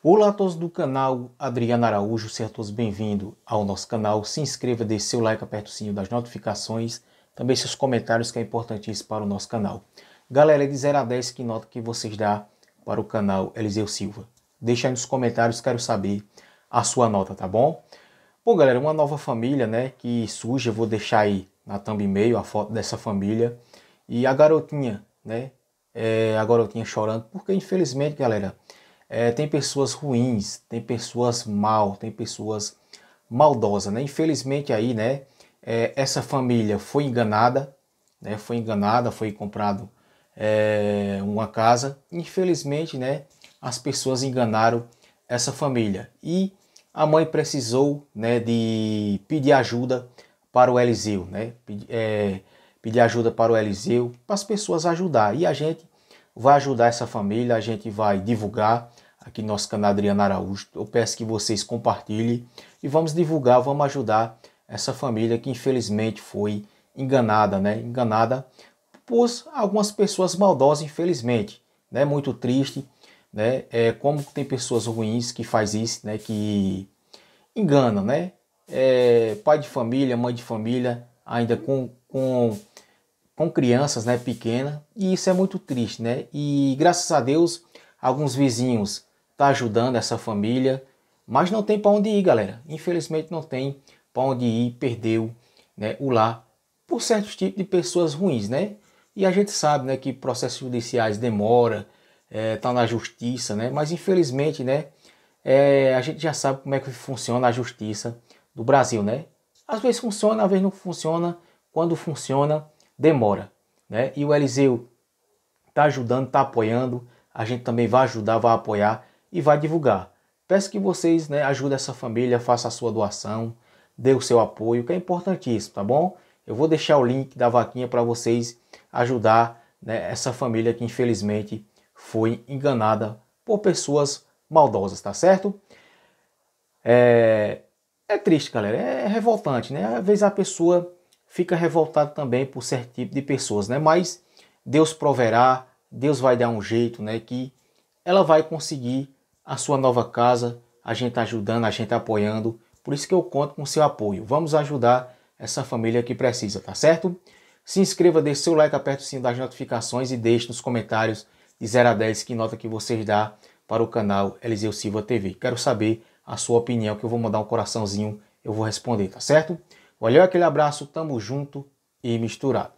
Olá a todos do canal Adriano Araújo, sejam todos bem-vindos ao nosso canal. Se inscreva, deixe seu like, aperte o sininho das notificações, também seus comentários que é importantíssimo para o nosso canal. Galera, é de 0 a 10, que nota que vocês dá para o canal Eliseu Silva? Deixa aí nos comentários, quero saber a sua nota, tá bom? Bom, galera, uma nova família, né, que surge, eu vou deixar aí na thumb e-mail a foto dessa família. E a garotinha, né, é, a garotinha chorando, porque infelizmente, galera... É, tem pessoas ruins, tem pessoas mal, tem pessoas maldosas, né? Infelizmente aí, né? É, essa família foi enganada, né? Foi enganada, foi comprado é, uma casa. Infelizmente, né? As pessoas enganaram essa família e a mãe precisou, né? De pedir ajuda para o Eliseu, né? É, pedir ajuda para o Eliseu, para as pessoas ajudar. E a gente vai ajudar essa família, a gente vai divulgar aqui no nosso canal Adriano Araújo. Eu peço que vocês compartilhem e vamos divulgar, vamos ajudar essa família que infelizmente foi enganada, né? Enganada por algumas pessoas maldosas, infelizmente, né? Muito triste, né? É como tem pessoas ruins que faz isso, né? Que engana, né? É, pai de família, mãe de família, ainda com, com com crianças, né, pequena, e isso é muito triste, né? E graças a Deus, alguns vizinhos tá ajudando essa família, mas não tem para onde ir, galera. Infelizmente não tem para onde ir, perdeu, né, o lar por certos tipos de pessoas ruins, né? E a gente sabe, né, que processos judiciais demora, é, tá na justiça, né? Mas infelizmente, né, é, a gente já sabe como é que funciona a justiça do Brasil, né? Às vezes funciona, às vezes não funciona. Quando funciona, demora. Né? E o Eliseu está ajudando, está apoiando, a gente também vai ajudar, vai apoiar e vai divulgar. Peço que vocês né, ajudem essa família, façam a sua doação, dê o seu apoio, que é importantíssimo, tá bom? Eu vou deixar o link da vaquinha para vocês ajudar né, essa família que infelizmente foi enganada por pessoas maldosas, tá certo? É, é triste, galera, é revoltante, né? Às vezes a pessoa fica revoltado também por certo tipo de pessoas, né? Mas Deus proverá, Deus vai dar um jeito, né? Que ela vai conseguir a sua nova casa, a gente ajudando, a gente apoiando. Por isso que eu conto com seu apoio. Vamos ajudar essa família que precisa, tá certo? Se inscreva, deixe seu like, aperte o sininho das notificações e deixe nos comentários de 0 a 10 que nota que vocês dá para o canal Eliseu Silva TV. Quero saber a sua opinião, que eu vou mandar um coraçãozinho, eu vou responder, tá certo? Valeu aquele abraço, tamo junto e misturado.